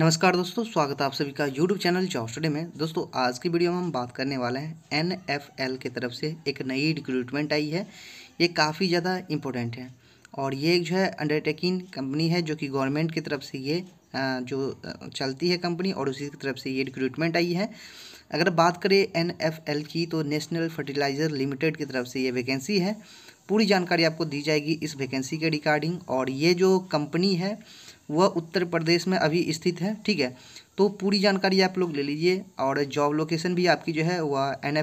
नमस्कार दोस्तों स्वागत है आप सभी का यूट्यूब चैनल जॉब स्टडी में दोस्तों आज की वीडियो में हम बात करने वाले हैं एन एफ एल की तरफ से एक नई रिक्रूटमेंट आई है ये काफ़ी ज़्यादा इम्पोर्टेंट है और ये जो है अंडरटेकिंग कंपनी है जो कि गवर्नमेंट की तरफ से ये जो चलती है कंपनी और उसी की तरफ से ये रिक्रूटमेंट आई है अगर बात करें एन एफ एल की तो नेशनल फर्टिलाइज़र लिमिटेड की तरफ से ये वैकेंसी है पूरी जानकारी आपको दी जाएगी इस वैकेंसी के रिकॉर्डिंग और ये जो कंपनी है वह उत्तर प्रदेश में अभी स्थित है ठीक है तो पूरी जानकारी आप लोग ले लीजिए और जॉब लोकेशन भी आपकी जो है वह एन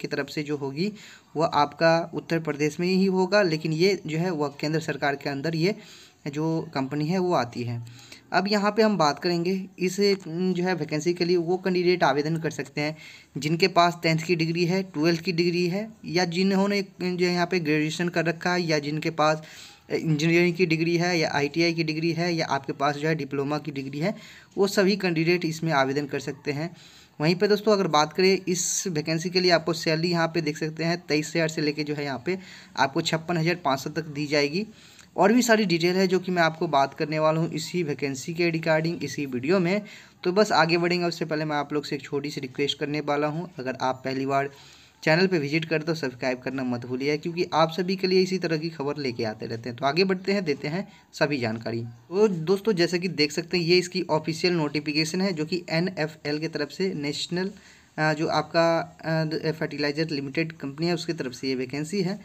की तरफ से जो होगी वह आपका उत्तर प्रदेश में ही होगा लेकिन ये जो है वह केंद्र सरकार के अंदर ये जो कंपनी है वो आती है अब यहाँ पे हम बात करेंगे इस जो है वैकेंसी के लिए वो कैंडिडेट आवेदन कर सकते हैं जिनके पास टेंथ की डिग्री है ट्वेल्थ की डिग्री है या जिन्होंने जो यहाँ पे ग्रेजुएशन कर रखा है या जिनके पास इंजीनियरिंग की डिग्री है या आईटीआई की डिग्री है या आपके पास जो है डिप्लोमा की डिग्री है वो सभी कैंडिडेट इसमें आवेदन कर सकते हैं वहीं पे दोस्तों अगर बात करें इस वैकेंसी के लिए आपको सैलरी यहाँ पे देख सकते हैं तेईस हज़ार से लेके जो है यहाँ पे आपको छप्पन हज़ार पाँच सौ तक दी जाएगी और भी सारी डिटेल है जो कि मैं आपको बात करने वाला हूँ इसी वैकेंसी के रिगार्डिंग इसी वीडियो में तो बस आगे बढ़ेंगे उससे पहले मैं आप लोग से एक छोटी सी रिक्वेस्ट करने वाला हूँ अगर आप पहली बार चैनल पे विजिट कर दो तो सब्सक्राइब करना मत भूलिए क्योंकि आप सभी के लिए इसी तरह की खबर लेके आते रहते हैं तो आगे बढ़ते हैं देते हैं सभी जानकारी तो दोस्तों जैसे कि देख सकते हैं ये इसकी ऑफिशियल नोटिफिकेशन है जो कि एन की तरफ से नेशनल जो आपका फर्टिलाइजर लिमिटेड कंपनी है उसकी तरफ से ये वैकेंसी है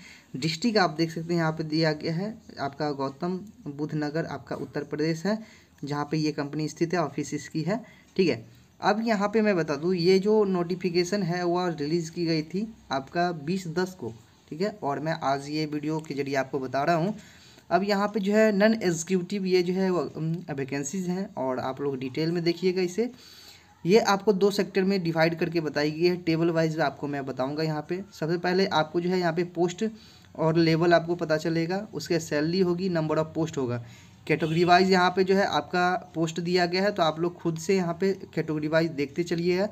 डिस्ट्रिक्ट आप देख सकते हैं यहाँ पे दिया गया है आपका गौतम बुद्ध नगर आपका उत्तर प्रदेश है जहाँ पे ये कंपनी स्थित है ऑफिस इसकी है ठीक है अब यहाँ पे मैं बता दूँ ये जो नोटिफिकेशन है आज रिलीज़ की गई थी आपका बीस दस को ठीक है और मैं आज ये वीडियो के जरिए आपको बता रहा हूँ अब यहाँ पे जो है नन एग्जीक्यूटिव ये जो है वैकेंसीज़ हैं और आप लोग डिटेल में देखिएगा इसे ये आपको दो सेक्टर में डिवाइड करके बताई गई है टेबल वाइज आपको मैं बताऊँगा यहाँ पर सबसे पहले आपको जो है यहाँ पर पोस्ट और लेवल आपको पता चलेगा उसके सैलरी होगी नंबर ऑफ पोस्ट होगा कैटेगरी वाइज यहाँ पे जो है आपका पोस्ट दिया गया है तो आप लोग खुद से यहाँ पे कैटेगरी वाइज देखते चलिए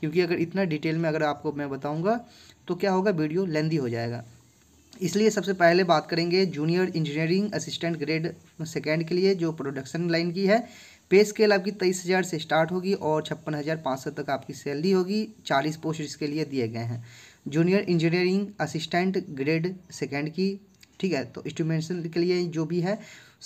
क्योंकि अगर इतना डिटेल में अगर आपको मैं बताऊँगा तो क्या होगा वीडियो लेंदी हो जाएगा इसलिए सबसे पहले बात करेंगे junior engineering assistant grade second के लिए जो प्रोडक्शन लाइन की है पे स्केल आपकी तेईस हज़ार से स्टार्ट होगी और छप्पन हज़ार पाँच सौ तक आपकी सैलरी होगी चालीस पोस्ट इसके लिए दिए गए हैं junior engineering assistant grade second की ठीक है तो इंस्ट्रूमेंटेशन के लिए जो भी है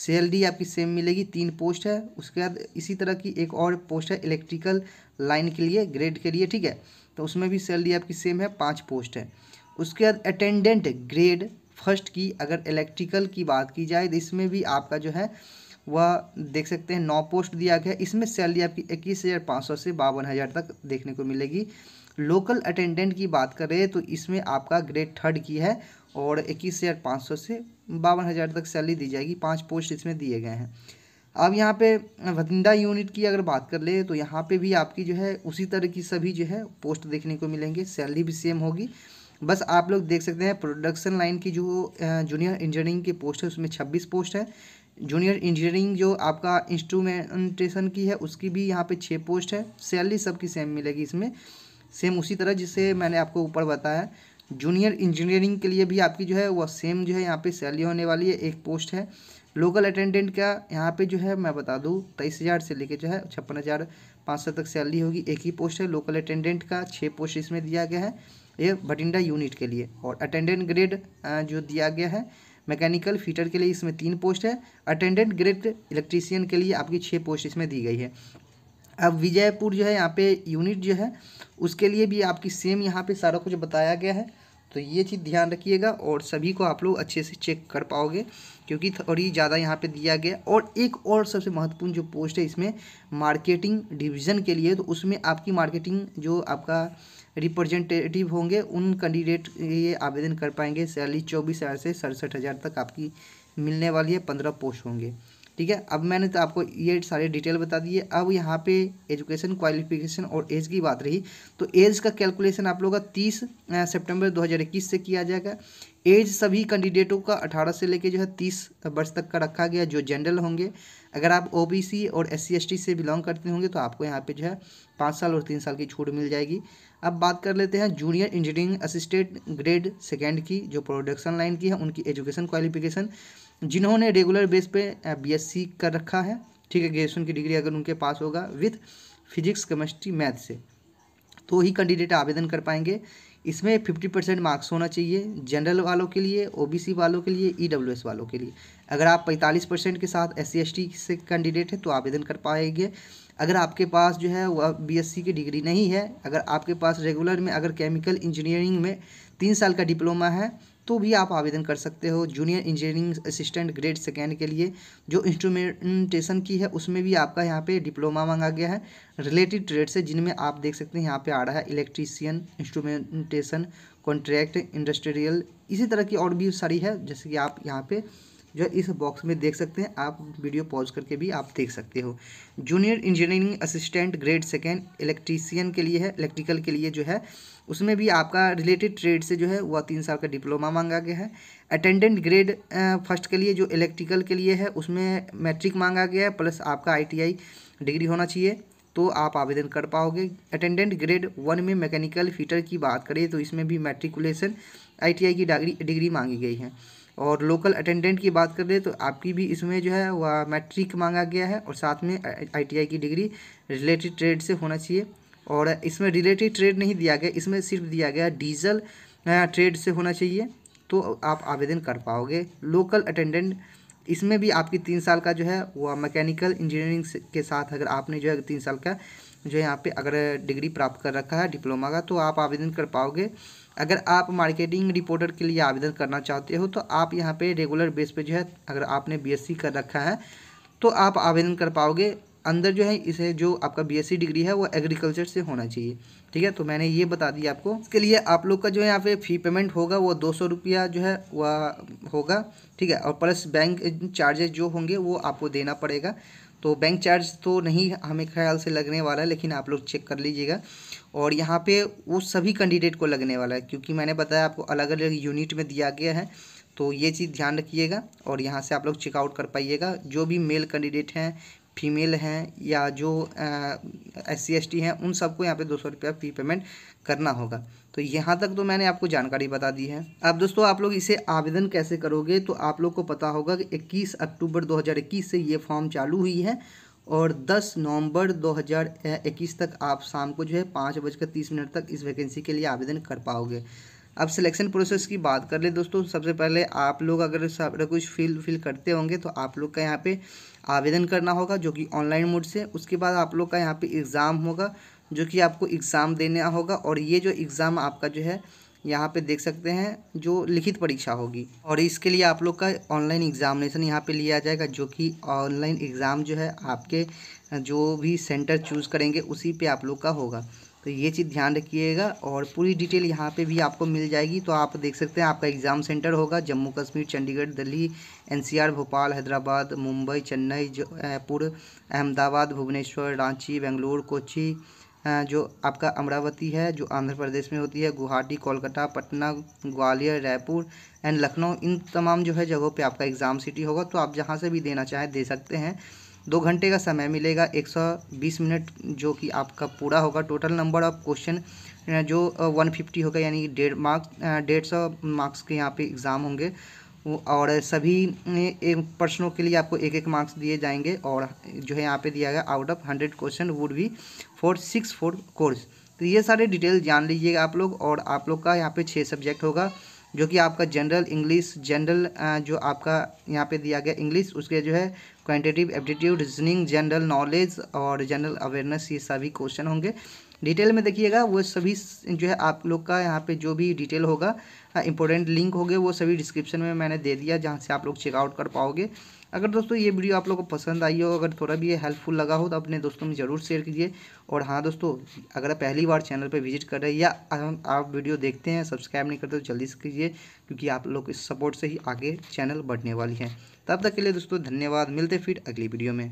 सैलरी आपकी सेम मिलेगी तीन पोस्ट है उसके बाद इसी तरह की एक और पोस्ट है इलेक्ट्रिकल लाइन के लिए ग्रेड के लिए ठीक है तो उसमें भी सैलरी आपकी सेम है पाँच पोस्ट है उसके बाद अटेंडेंट ग्रेड फर्स्ट की अगर इलेक्ट्रिकल की बात की जाए तो इसमें भी आपका जो है वह देख सकते हैं नौ पोस्ट दिया गया है इसमें सैलरी आपकी इक्कीस हज़ार पाँच सौ से बावन हज़ार तक देखने को मिलेगी लोकल अटेंडेंट की बात करें तो इसमें आपका ग्रेड थर्ड की है और इक्कीस हज़ार पाँच सौ से बावन हज़ार तक सैलरी दी जाएगी पाँच पोस्ट इसमें दिए गए हैं अब यहाँ पे भतिंदा यूनिट की अगर बात कर ले तो यहाँ पे भी आपकी जो है उसी तरह की सभी जो है पोस्ट देखने को मिलेंगे सैलरी भी सेम होगी बस आप लोग देख सकते हैं प्रोडक्शन लाइन की जो जूनियर इंजीनियरिंग की पोस्ट है उसमें छब्बीस पोस्ट है जूनियर इंजीनियरिंग जो आपका इंस्ट्रूमेंटेशन की है उसकी भी यहाँ पे छः पोस्ट है सैलरी सबकी सेम मिलेगी इसमें सेम उसी तरह जिसे मैंने आपको ऊपर बताया जूनियर इंजीनियरिंग के लिए भी आपकी जो है वह सेम जो है यहाँ पे सैलरी होने वाली है एक पोस्ट है लोकल अटेंडेंट का यहाँ पे जो है मैं बता दूँ तेईस हज़ार से लेके जो है छप्पन हज़ार पाँच सौ तक सैलरी होगी एक ही पोस्ट है लोकल अटेंडेंट का छः पोस्ट इसमें दिया गया है ये भटिंडा यूनिट के लिए और अटेंडेंट ग्रेड जो दिया गया है मैकेनिकल फीटर के लिए इसमें तीन पोस्ट है अटेंडेंट ग्रेड इलेक्ट्रीशियन के लिए आपकी छः पोस्ट इसमें दी गई है अब विजयपुर जो है यहाँ पे यूनिट जो है उसके लिए भी आपकी सेम यहाँ पे सारा कुछ बताया गया है तो ये चीज़ ध्यान रखिएगा और सभी को आप लोग अच्छे से चेक कर पाओगे क्योंकि थोड़ी ज़्यादा यहाँ पे दिया गया और एक और सबसे महत्वपूर्ण जो पोस्ट है इसमें मार्केटिंग डिवीज़न के लिए तो उसमें आपकी मार्केटिंग जो आपका रिप्रेजेंटेटिव होंगे उन कैंडिडेट ये आवेदन कर पाएंगे सैलरी चौबीस हज़ार से सड़सठ हज़ार तक आपकी मिलने वाली है पंद्रह पोस्ट होंगे ठीक है अब मैंने तो आपको ये सारे डिटेल बता दी है अब यहाँ पे एजुकेशन क्वालिफिकेशन और एज की बात रही तो एज का कैलकुलेशन आप लोगों का तीस सितंबर 2021 से किया जाएगा एज सभी कैंडिडेटों का 18 से लेके जो है 30 वर्ष तक का रखा गया जो जनरल होंगे अगर आप ओबीसी और एस सी से बिलोंग करते होंगे तो आपको यहाँ पे जो है पाँच साल और तीन साल की छूट मिल जाएगी अब बात कर लेते हैं junior engineering assistant grade second की जो प्रोडक्शन लाइन की है उनकी एजुकेशन क्वालिफिकेशन जिन्होंने रेगुलर बेस पे बीएससी कर रखा है ठीक है ग्रेजुएशन की डिग्री अगर उनके पास होगा विथ फिजिक्स केमिस्ट्री मैथ से तो ही कैंडिडेट आवेदन कर पाएंगे इसमें फिफ्टी परसेंट मार्क्स होना चाहिए जनरल वालों के लिए ओबीसी वालों के लिए ईडब्ल्यूएस e वालों के लिए अगर आप पैंतालीस परसेंट के साथ एस सी से कैंडिडेट हैं तो आवेदन कर पाएंगे अगर आपके पास जो है वह बीएससी की डिग्री नहीं है अगर आपके पास रेगुलर में अगर केमिकल इंजीनियरिंग में तीन साल का डिप्लोमा है तो भी आप आवेदन कर सकते हो junior engineering assistant grade second के लिए जो इंस्ट्रूमेंटेशन की है उसमें भी आपका यहाँ पे डिप्लोमा मांगा गया है रिलेटेड ट्रेड से जिनमें आप देख सकते हैं यहाँ पे आ रहा है इलेक्ट्रीशियन इंस्ट्रूमेंटेशन कॉन्ट्रैक्ट इंडस्ट्रियल इसी तरह की और भी सारी है जैसे कि आप यहाँ पर जो इस बॉक्स में देख सकते हैं आप वीडियो पॉज करके भी आप देख सकते हो junior engineering assistant grade second electrician के लिए है इलेक्ट्रिकल के लिए जो है उसमें भी आपका रिलेटेड ट्रेड से जो है वह तीन साल का डिप्लोमा मांगा गया है अटेंडेंट ग्रेड फर्स्ट के लिए जो इलेक्ट्रिकल के लिए है उसमें मैट्रिक मांगा गया है प्लस आपका आई डिग्री होना चाहिए तो आप आवेदन कर पाओगे अटेंडेंट ग्रेड वन में मैकेनिकल फीटर की बात करें तो इसमें भी मैट्रिकुलेशन आईटीआई की डिग्री मांगी गई है और लोकल अटेंडेंट की बात कर ले तो आपकी भी इसमें जो है वह मैट्रिक मांगा गया है और साथ में आईटीआई की डिग्री रिलेटेड ट्रेड से होना चाहिए और इसमें रिलेटेड ट्रेड नहीं दिया गया इसमें सिर्फ दिया गया डीजल ट्रेड से होना चाहिए तो आप आवेदन कर पाओगे लोकल अटेंडेंट इसमें भी आपकी तीन साल का जो है वह मैकेनिकल इंजीनियरिंग के साथ अगर आपने जो है तीन साल का जो यहाँ पे अगर डिग्री प्राप्त कर रखा है डिप्लोमा का तो आप आवेदन कर पाओगे अगर आप मार्केटिंग रिपोर्टर के लिए आवेदन करना चाहते हो तो आप यहाँ पे रेगुलर बेस पे जो है अगर आपने बीएससी कर रखा है तो आप आवेदन कर पाओगे अंदर जो है इसे जो आपका बीएससी डिग्री है वो एग्रीकल्चर से होना चाहिए ठीक है तो मैंने ये बता दिया आपको इसके लिए आप लोग का जो है यहाँ पे फ़ी पेमेंट होगा वो दो सौ रुपया जो है वह होगा ठीक है और प्लस बैंक चार्जेस जो होंगे वो आपको देना पड़ेगा तो बैंक चार्ज तो नहीं हमें ख्याल से लगने वाला है लेकिन आप लोग चेक कर लीजिएगा और यहाँ पे वो सभी कैंडिडेट को लगने वाला है क्योंकि मैंने बताया आपको अलग अलग यूनिट में दिया गया है तो ये चीज़ ध्यान रखिएगा और यहाँ से आप लोग चेकआउट कर पाइएगा जो भी मेल कैंडिडेट हैं फीमेल हैं या जो एस सी हैं उन सबको यहाँ पे दो सौ रुपया फी पेमेंट करना होगा तो यहाँ तक तो मैंने आपको जानकारी बता दी है अब दोस्तों आप लोग इसे आवेदन कैसे करोगे तो आप लोग को पता होगा कि 21 अक्टूबर 2021 से ये फॉर्म चालू हुई है और 10 नवंबर 2021 तक आप शाम को जो है पाँच बजकर तीस मिनट तक इस वैकेंसी के लिए आवेदन कर पाओगे अब सिलेक्शन प्रोसेस की बात कर ले दोस्तों सबसे पहले आप लोग अगर सब कुछ फिल फिल करते होंगे तो आप लोग का यहाँ पे आवेदन करना होगा जो कि ऑनलाइन मोड से उसके बाद आप लोग का यहाँ पे एग्ज़ाम होगा जो कि आपको एग्ज़ाम देना होगा और ये जो एग्ज़ाम आपका जो है यहाँ पे देख सकते हैं जो लिखित परीक्षा होगी और इसके लिए आप लोग का ऑनलाइन एग्ज़ामिनेशन यहाँ पे लिया जाएगा जो कि ऑनलाइन एग्ज़ाम जो है आपके जो भी सेंटर चूज़ करेंगे उसी पे आप लोग का होगा तो ये चीज़ ध्यान रखिएगा और पूरी डिटेल यहाँ पे भी आपको मिल जाएगी तो आप देख सकते हैं आपका एग्ज़ाम सेंटर होगा जम्मू कश्मीर चंडीगढ़ दिल्ली एनसीआर भोपाल हैदराबाद मुंबई चेन्नई जयपुर अहमदाबाद भुवनेश्वर रांची बेंगलोर कोची जो आपका अमरावती है जो आंध्र प्रदेश में होती है गुवाहाटी कोलकाता पटना ग्वालियर रायपुर एंड लखनऊ इन तमाम जो है जगहों पे आपका एग्ज़ाम सिटी होगा तो आप जहाँ से भी देना चाहें दे सकते हैं दो घंटे का समय मिलेगा 120 मिनट जो कि आपका पूरा होगा टोटल नंबर ऑफ क्वेश्चन जो 150 होगा यानी डेढ़ मार्क्स डेढ़ सौ मार्क्स के यहाँ पे एग्ज़ाम होंगे और सभी प्रश्नों के लिए आपको एक एक मार्क्स दिए जाएंगे और जो है यहाँ पे दिया गया out of hundred question would be for six four course तो ये सारे डिटेल जान लीजिएगा आप लोग और आप लोग का यहाँ पे छः सब्जेक्ट होगा जो कि आपका जनरल इंग्लिश जनरल जो आपका यहाँ पे दिया गया इंग्लिश उसके जो है quantitative aptitude reasoning general knowledge और जनरल अवेयरनेस ये सभी क्वेश्चन होंगे डिटेल में देखिएगा वो सभी जो है आप लोग का यहाँ पे जो भी डिटेल होगा इंपॉर्टेंट लिंक होंगे वो सभी डिस्क्रिप्शन में मैंने दे दिया जहाँ से आप लोग चेकआउट कर पाओगे अगर दोस्तों ये वीडियो आप लोग को पसंद आई हो अगर थोड़ा भी ये हेल्पफुल लगा हो तो अपने दोस्तों में ज़रूर शेयर कीजिए और हाँ दोस्तों अगर आप पहली बार चैनल पर विजिट कर रहे हैं या आप वीडियो देखते हैं सब्सक्राइब नहीं करते तो जल्दी से कीजिए क्योंकि आप लोग इस सपोर्ट से ही आगे चैनल बढ़ने वाली है तब तक के लिए दोस्तों धन्यवाद मिलते फिर अगली वीडियो में